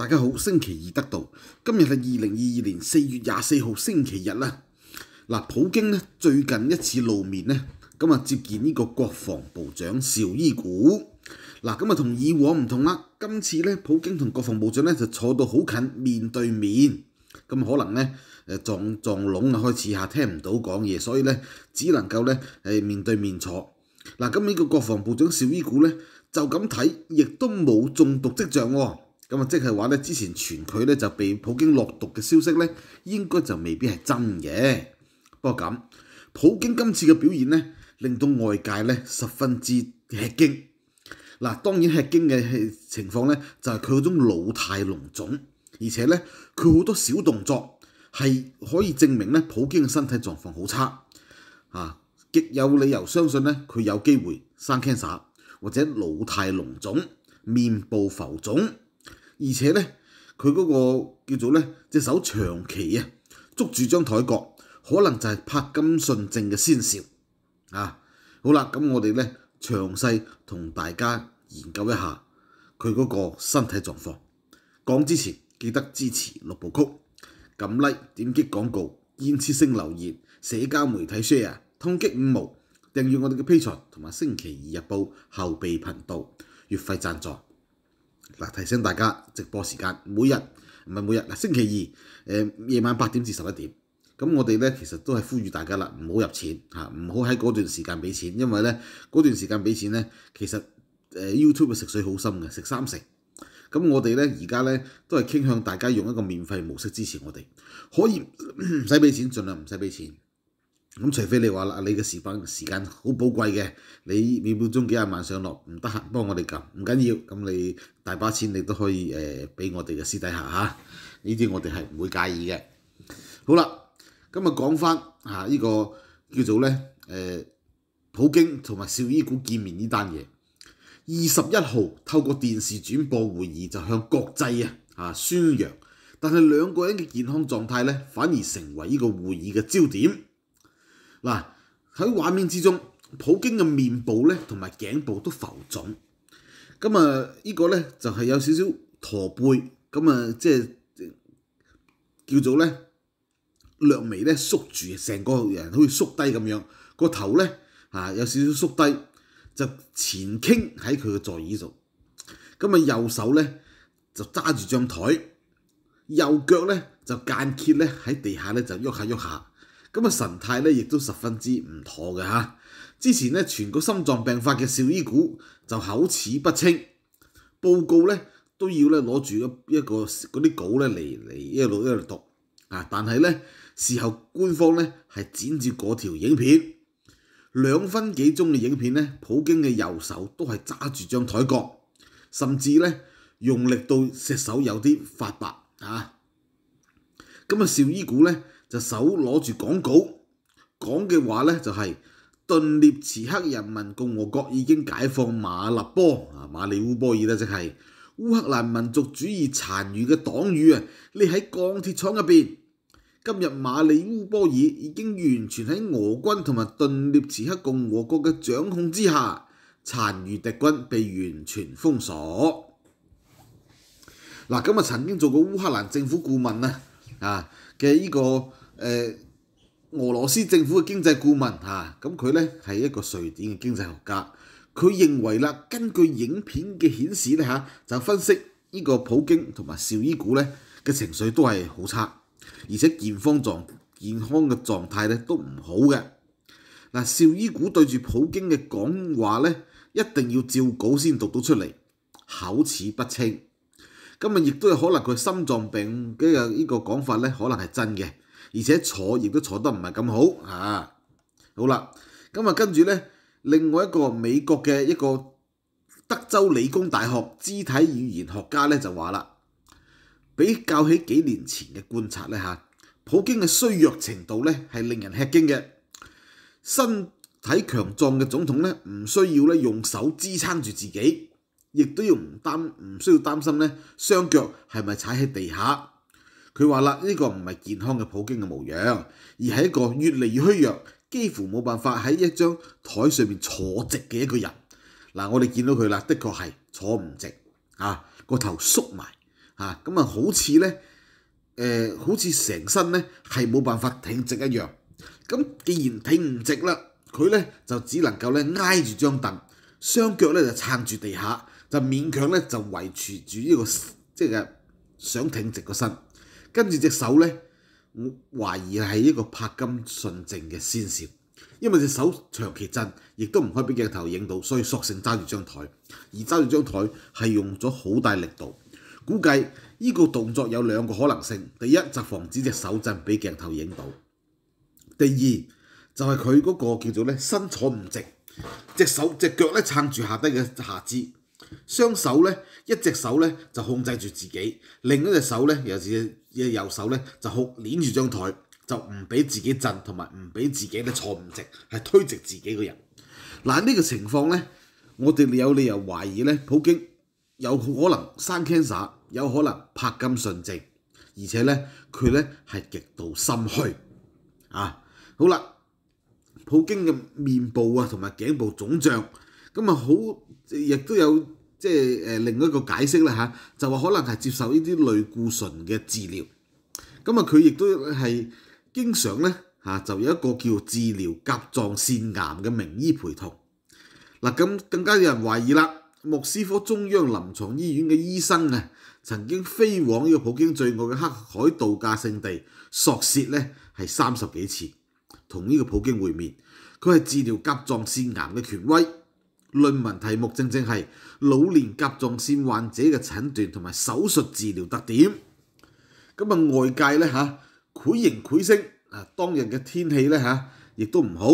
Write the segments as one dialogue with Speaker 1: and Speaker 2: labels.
Speaker 1: 大家好，星期二得到今日系二零二二年四月廿四号星期日啦。嗱，普京咧最近一次露面咧，咁啊接见呢个国防部长邵伊古。嗱，咁啊同以往唔同啦，今次咧普京同国防部长咧就坐到好近面对面，咁可能咧诶撞撞聋啊，开始下听唔到讲嘢，所以咧只能够咧诶面对面坐。嗱，咁呢个国防部长邵伊古咧就咁睇，亦都冇中毒跡象喎。咁啊，即係話咧，之前傳佢咧就被普京落毒嘅消息咧，應該就未必係真嘅。不過咁，普京今次嘅表現咧，令到外界咧十分之吃驚。嗱，當然吃驚嘅情況咧，就係佢嗰種老態龍腫，而且咧佢好多小動作係可以證明咧普京嘅身體狀況好差，啊，極有理由相信咧佢有機會生 cancer 或者老態龍腫、面部浮腫。而且咧，佢嗰個叫做咧隻手長期啊，捉住張台角，可能就係柏金遜症嘅先兆啊！好啦，咁我哋咧詳細同大家研究一下佢嗰個身體狀況。講之前記得支持六部曲，撳 Like、點擊廣告、煙刺聲留言、社交媒體 share、通擊五毛、訂閱我哋嘅 P 圖同埋星期二日報後備頻道月費贊助。嗱，提醒大家直播時間，每日唔係每日，星期二，誒夜晚八點至十一點。咁我哋咧其實都係呼籲大家啦，唔好入錢嚇，唔好喺嗰段時間俾錢，因為咧嗰段時間俾錢咧，其實誒 YouTube 食水好深嘅，食三成。咁我哋咧而家咧都係傾向大家用一個免費模式支持我哋，可以唔使俾錢，儘量唔使俾錢。咁除非你話啦，你嘅時分時間好寶貴嘅，你秒鐘幾廿萬上落唔得閒幫我哋撳，唔緊要，咁你大把錢你都可以誒俾我哋嘅私底下嚇，呢啲我哋係唔會介意嘅。好啦，今日講翻嚇呢個叫做咧誒普京同埋少伊古見面呢單嘢，二十一號透過電視轉播會議就向國際啊啊宣揚，但係兩個人嘅健康狀態咧反而成為呢個會議嘅焦點。嗱喺畫面之中，普京嘅面部咧同埋頸部都浮腫，咁啊依個咧就係有少少驼背，咁啊即係叫做咧略微咧縮住，成個人好似縮低咁樣，個頭咧啊有少少縮低，就前傾喺佢嘅座椅度，咁啊右手咧就揸住張台，右腳咧就間歇咧喺地下咧就喐下喐下。咁啊神態咧，亦都十分之唔妥嘅嚇。之前咧，全個心臟病發嘅少伊古就口齒不清，報告咧都要咧攞住一一個嗰啲稿咧嚟嚟一路一路讀啊。但係咧，事後官方咧係剪接嗰條影片，兩分幾鐘嘅影片咧，普京嘅右手都係揸住張台角，甚至咧用力到隻手有啲發白啊。咁啊，少伊古咧～就手攞住廣稿講嘅話呢，就係頓涅茨克人民共和國已經解放馬立波啊，馬里烏波爾呢，即係烏克蘭民族主義殘餘嘅黨羽啊！你喺鋼鐵廠入邊，今日馬里烏波爾已經完全喺俄軍同埋頓涅茨克共和國嘅掌控之下，殘餘敵軍被完全封鎖。嗱，今日曾經做過烏克蘭政府顧問啊啊嘅呢個。誒，俄羅斯政府嘅經濟顧問嚇，咁佢咧係一個瑞典嘅經濟學家，佢認為啦，根據影片嘅顯示咧嚇，就分析呢個普京同埋少伊古咧嘅情緒都係好差，而且健康狀健康嘅狀態咧都唔好嘅。嗱，少伊古對住普京嘅講話咧，一定要照稿先讀到出嚟，口齒不清，咁啊亦都有可能佢心臟病嘅呢個講法咧，可能係真嘅。而且坐亦都坐得唔係咁好嚇，好啦，咁啊跟住咧，另外一個美國嘅一個德州理工大學肢體語言學家咧就話啦，比較起幾年前嘅觀察咧嚇，普京嘅衰弱程度咧係令人吃驚嘅，身體強壯嘅總統咧唔需要咧用手支撐住自己，亦都要唔擔唔需要擔心咧雙腳係咪踩喺地下。佢話啦：呢個唔係健康嘅普京嘅模樣，而係一個越嚟越虛弱，幾乎冇辦法喺一張台上面坐直嘅一個人。嗱，我哋見到佢啦，的確係坐唔直啊，個頭縮埋啊，咁啊好似咧誒，好似成身咧係冇辦法挺直一樣。咁既然挺唔直啦，佢咧就只能夠咧挨住張凳，雙腳咧就撐住地下，就勉強咧就維持住呢個即係想挺直個身。跟住隻手咧，我懷疑係一個拍金信症嘅先兆，因為隻手長期震，亦都唔可以俾鏡頭影到，所以索性揸住張台，而揸住張台係用咗好大力度，估計呢個動作有兩個可能性，第一就防止隻手震俾鏡頭影到，第二就係佢嗰個叫做咧身坐唔直，隻手隻腳咧撐住下低嘅下肢。雙手咧，一隻手咧就控制住自己，另一隻手咧又是隻右手咧就好攣住張台，就唔俾自己震同埋唔俾自己咧坐唔直，係推直自己個人。嗱呢個情況咧，我哋有理由懷疑咧，普京有可能生 cancer，有可能拍金遜症，而且咧佢咧係極度心虛。啊，好啦，普京嘅面部啊同埋頸部腫脹，咁啊好亦都有。即係誒另一個解釋啦嚇，就話可能係接受呢啲類固醇嘅治療。咁啊，佢亦都係經常咧嚇，就有一個叫治療甲狀腺癌嘅名醫陪同。嗱，咁更加有人懷疑啦，莫斯科中央臨床醫院嘅醫生啊，曾經飛往呢個普京最愛嘅黑海度假勝地索契咧，係三十幾次同呢個普京會面。佢係治療甲狀腺癌嘅權威。論文題目正正係老年甲狀腺患者嘅診斷同埋手術治療特點。咁啊，外界咧嚇，攰形攰聲啊。當日嘅天氣咧嚇，亦都唔好。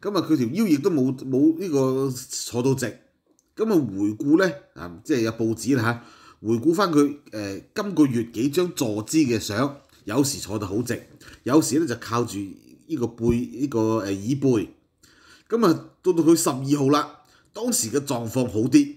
Speaker 1: 咁啊，佢條腰亦都冇冇呢個坐到直。咁啊，回顧咧啊，即係有報紙啦嚇，回顧翻佢誒今個月幾張坐姿嘅相，有時坐得好直，有時咧就靠住呢個背呢個誒椅背。咁啊，到到佢十二號啦。當時嘅狀況好啲，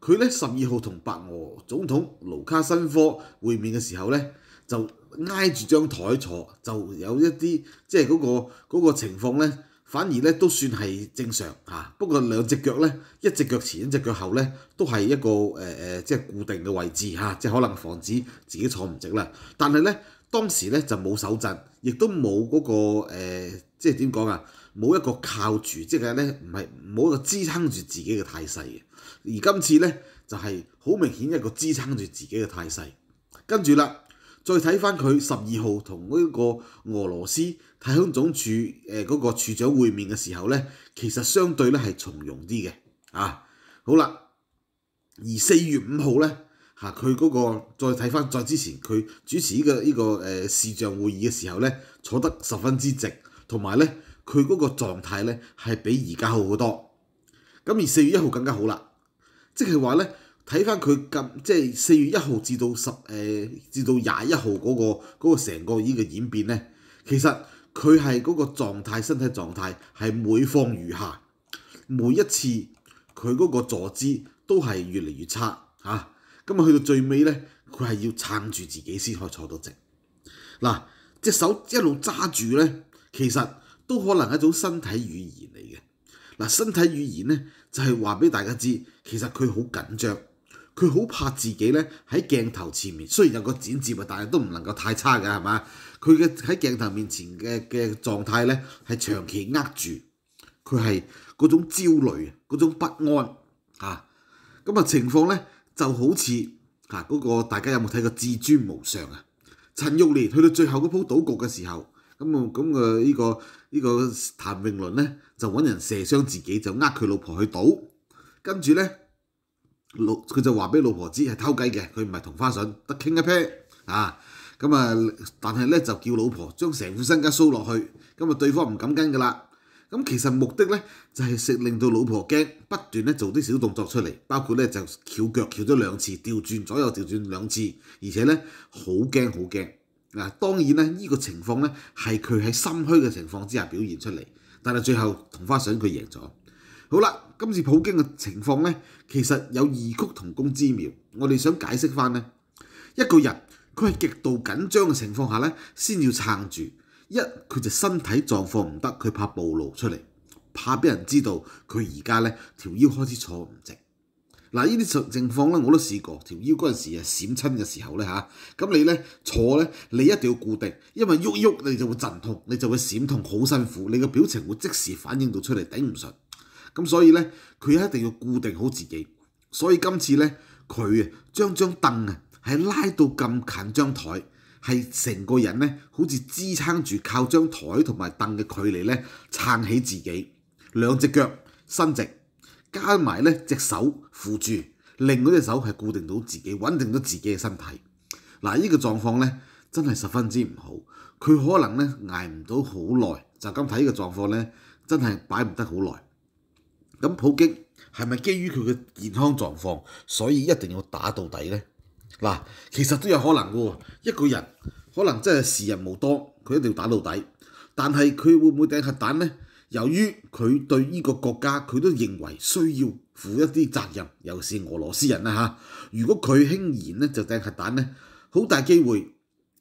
Speaker 1: 佢咧十二號同白俄總統盧卡申科會面嘅時候咧，就挨住張台坐，就有一啲即係嗰個嗰個情況咧，反而咧都算係正常嚇。不過兩隻腳咧，一隻腳前一隻腳後咧，都係一個誒誒，即係固定嘅位置嚇，即係可能防止自己坐唔直啦。但係咧當時咧就冇手震，亦都冇嗰個誒。即係點講啊？冇一個靠住，即係咧，唔係冇一個支撐住自己嘅態勢嘅。而今次咧就係好明顯一個支撐住自己嘅態勢。跟住啦，再睇翻佢十二號同呢個俄羅斯太空總署誒嗰個處長會面嘅時候咧，其實相對咧係從容啲嘅啊。好啦，而四月五號咧嚇，佢嗰個再睇翻再之前佢主持呢個呢個誒視像會議嘅時候咧，坐得十分之直。同埋咧，佢嗰個狀態咧係比而家好好多。咁而四月一號更加好啦，即係話咧睇翻佢咁，即係四月一號至到十誒至到廿一號嗰個嗰個成個依個演變咧，其實佢係嗰個狀態，身體狀態係每況愈下，每一次佢嗰個坐姿都係越嚟越差嚇。咁啊去到最尾咧，佢係要撐住自己先可以坐到直嗱隻手一路揸住咧。其实都可能一种身体语言嚟嘅，嗱身体语言咧就系话俾大家知，其实佢好紧张，佢好怕自己咧喺镜头前面，虽然有个剪接啊，但系都唔能够太差嘅，系嘛？佢嘅喺镜头面前嘅嘅状态咧系长期握住，佢系嗰种焦虑、嗰种不安啊，咁啊情况咧就好似啊嗰个大家有冇睇过至尊无上啊？陈玉莲去到最后嗰铺赌局嘅时候。咁啊，咁啊，呢個呢個譚詠麟咧，就揾人射傷自己，就呃佢老婆去賭，跟住咧，老佢就話俾老婆知係偷雞嘅，佢唔係同花順，得傾一 pair 啊，咁啊，但係咧就叫老婆將成副身家輸落去，咁啊對方唔敢跟㗎啦。咁其實目的咧就係食令到老婆驚，不斷咧做啲小動作出嚟，包括咧就翹腳翹咗兩次，調轉左右調轉兩次，而且咧好驚好驚。嗱，當然咧，呢個情況咧係佢喺心虛嘅情況之下表現出嚟，但係最後同花順佢贏咗。好啦，今次普京嘅情況咧，其實有異曲同工之妙。我哋想解釋翻咧，一個人佢係極度緊張嘅情況下咧，先要撐住一，佢就身體狀況唔得，佢怕暴露出嚟，怕俾人知道佢而家咧條腰開始坐唔直。嗱，呢啲情情況咧，我都試過條腰嗰陣時啊閃親嘅時候咧嚇，咁你咧坐咧，你一定要固定，因為喐喐你就會震痛，你就會閃痛，好辛苦，你嘅表情會即時反應到出嚟頂唔順。咁所以咧，佢一定要固定好自己。所以今次咧，佢啊將張凳啊係拉到咁近張台，係成個人咧好似支撐住靠張台同埋凳嘅距離咧撐起自己，兩隻腳伸直。加埋咧隻手扶住，另外隻手系固定到自己，穩定到自己嘅身體。嗱，呢個狀況咧真係十分之唔好，佢可能咧捱唔到好耐。就咁睇呢個狀況咧，真係擺唔得好耐。咁普京係咪基於佢嘅健康狀況，所以一定要打到底咧？嗱，其實都有可能嘅喎。一個人可能真係時日無多，佢一定要打到底。但係佢會唔會掟核彈咧？由於佢對呢個國家佢都認為需要負一啲責任，尤其是俄羅斯人啦嚇。如果佢輕言咧就掟核彈咧，好大機會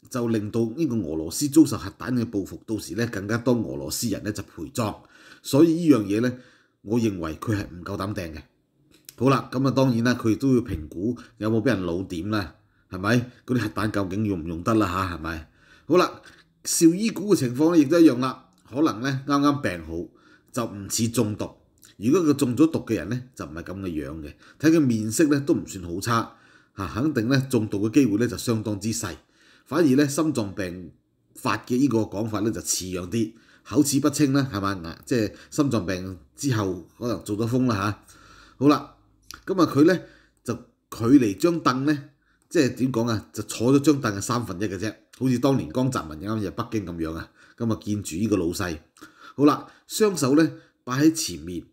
Speaker 1: 就令到呢個俄羅斯遭受核彈嘅報復，到時咧更加多俄羅斯人咧就陪葬。所以呢樣嘢咧，我認為佢係唔夠膽掟嘅。好啦，咁啊當然啦，佢都要評估有冇俾人老點啦，係咪嗰啲核彈究竟用唔用得啦嚇，係咪？好啦，邵醫古嘅情況咧亦都一樣啦。可能咧啱啱病好就唔似中毒，如果佢中咗毒嘅人咧就唔系咁嘅樣嘅，睇佢面色咧都唔算好差嚇，肯定咧中毒嘅機會咧就相當之細，反而咧心臟病發嘅呢個講法咧就似樣啲，口齒不清啦，係嘛？即係心臟病之後可能做咗風啦嚇。好啦，咁啊佢咧就距離張凳咧，即係點講啊？就坐咗張凳嘅三分一嘅啫。好似當年江澤民啱入北京咁樣啊，咁啊見住呢個老細，好啦，雙手咧擺喺前面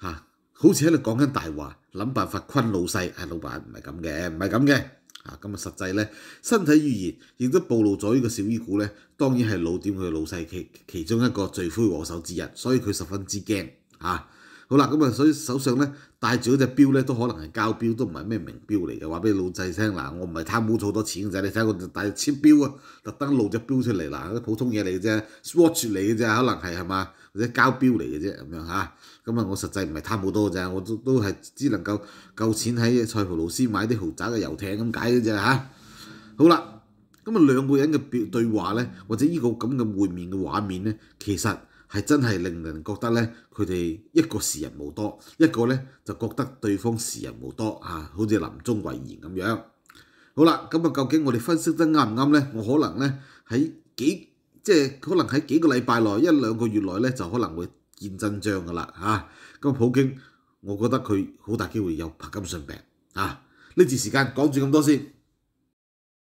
Speaker 1: 嚇，好似喺度講緊大話，諗辦法困老細。唉，老闆唔係咁嘅，唔係咁嘅啊！咁啊實際咧，身體語言亦都暴露咗呢個小衣股咧，當然係老點佢老細其其中一個罪魁禍首之一，所以佢十分之驚嚇。好啦，咁啊，所以手上咧戴住嗰只表咧都可能係交表，都唔係咩名表嚟嘅。話俾老細聽嗱，我唔係貪污咗好多錢嘅啫。你睇我戴只表啊，特登露只表出嚟嗱，啲普通嘢嚟嘅啫，watch 嚟嘅啫，可能係係嘛，或者交表嚟嘅啫咁樣嚇。咁啊，我實際唔係貪好多嘅啫，我都都係只能夠夠錢喺塞浦路斯買啲豪宅嘅遊艇咁解嘅啫嚇。好啦，咁啊兩個人嘅對話咧，或者依個咁嘅會面嘅畫面咧，其實。係真係令人覺得咧，佢哋一個時日無多，一個咧就覺得對方時日無多啊，好似臨終遺言咁樣。好啦，咁啊，究竟我哋分析得啱唔啱咧？我可能咧喺幾即係可能喺幾個禮拜內、一兩個月內咧，就可能會見真章噶啦嚇。咁普京，我覺得佢好大機會有帕金遜病啊！呢段時間講住咁多先。